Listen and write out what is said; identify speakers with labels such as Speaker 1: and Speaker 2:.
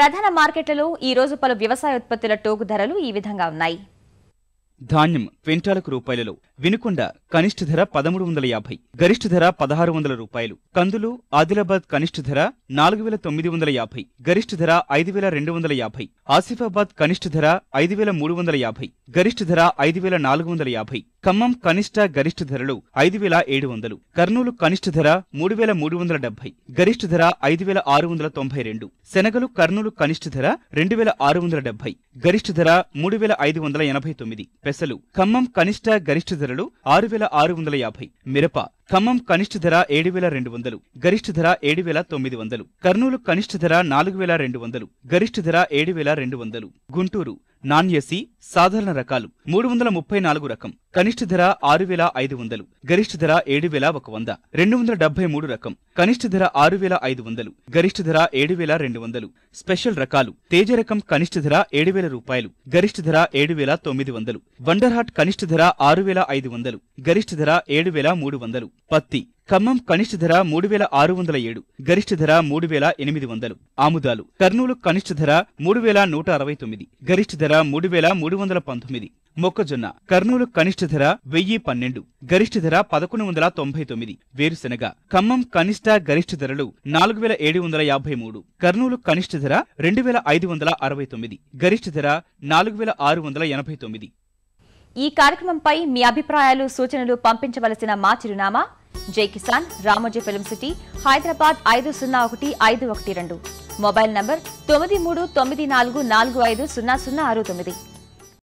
Speaker 1: ప్రధాన మార్కెట్లలో ఈ రోజు పలు వ్యవసాయ ఉత్పత్తుల టోకు ధరలు ఈ విధంగా ఉన్నాయి
Speaker 2: ధాన్యం క్వింటాలకు రూపాయలలో వినుకొండ కనిష్ఠ ధర పదమూడు వందల యాభై గరిష్ఠ ధర పదహారు వందల రూపాయలు కందులు ఆదిలాబాద్ కనిష్ఠ ధర నాలుగు వేల తొమ్మిది వందల యాభై గరిష్ఠ ధర ఐదు వేల రెండు వందల యాభై ఆసిఫాబాద్ కనిష్ఠ ధర ఐదు వేల మూడు వందల యాభై గరిష్ఠ ధర ఐదు వేల నాలుగు వందల యాభై ఖమ్మం కనిష్ట గరిష్ఠ ధరలు ఐదు వేల ఏడు వందలు కర్నూలు కనిష్ట ధర మూడు వేల మూడు వందల డెబ్బై గరిష్ఠ ధర ఐదు వేల ఆరు వందల తొంభై రెండు శనగలు కర్నూలు కనిష్ట ధర రెండు వేల ఆరు వందల డెబ్బై గరిష్ఠ ధర మూడు వేల ఐదు వందల ఎనభై తొమ్మిది పెసలు ఖమ్మం కనిష్ట గరిష్ఠ ధరలు ఆరు వేల ఆరు వందల యాభై మిరప ఖమ్మం కనిష్ట ధర ఏడు వేల రెండు వందలు గరిష్ట ధర ఏడు వేల తొమ్మిది వందలు కర్నూలు కనిష్ట ధర నాలుగు వేల రెండు వందలు గరిష్ట ధర ఏడు వేల రెండు వందలు గుంటూరు నాణ్యసి సాధారణ రకాలు మూడు వందల ముప్పై నాలుగు రకం కనిష్ట ధర ఆరు వేల ఐదు వందలు గరిష్ట ధర ఏడు వేల ఒక వంద రెండు వందల డెబ్బై మూడు రకం కనిష్ట ధర ఆరు వేల ఐదు వందలు గరిష్ట ధర ఏడు వేల రెండు వందలు స్పెషల్ రకాలు తేజ రకం కనిష్ట ధర ఏడు వేల రూపాయలు గరిష్ట ధర ఏడు వేల తొమ్మిది వందలు వండర్హాట్ కనిష్ట ధర ఆరు వేల ఐదు వందలు గరిష్ట ధర ఏడు వేల మూడు వందలు పత్తి ఖమ్మం కనిష్ట ధర మూడు వేల ఆరు వందల ఏడు గరిష్ట ధర మూడు వేల ఎనిమిది వందలు ఆముదాలు కర్నూలు కనిష్ట ధర మూడు వేల నూట అరవై తొమ్మిది గరిష్ట ధర మూడు వేల మూడు వందల పంతొమ్మిది మొక్కజొన్న కర్నూలు కనిష్ట ధర వెయ్యి పన్నెండు గరిష్ట ధర పదకొండు వందల తొంభై తొమ్మిది వేరుశెనగ ఖమ్మం కనిష్ట గరిష్ట ధరలు నాలుగు వేల ఏడు వందల యాభై మూడు కర్నూలు కనిష్ట ధర రెండు వేల ఐదు వందల అరవై తొమ్మిది గరిష్ట ధర నాలుగు వేల ఆరు వందల ఎనభై తొమ్మిది
Speaker 1: ఈ కార్యక్రమంపై మీ అభిప్రాయాలు సూచనలు పంపించవలసిన మా చిరునామా జై కిసాన్ రామోజీ ఫిలిం సిటీ హైదరాబాద్ ఐదు సున్నా ఒకటి ఐదు ఒకటి రెండు మొబైల్ నంబర్ తొమ్మిది మూడు తొమ్మిది నాలుగు నాలుగు ఐదు సున్నా సున్నా ఆరు తొమ్మిది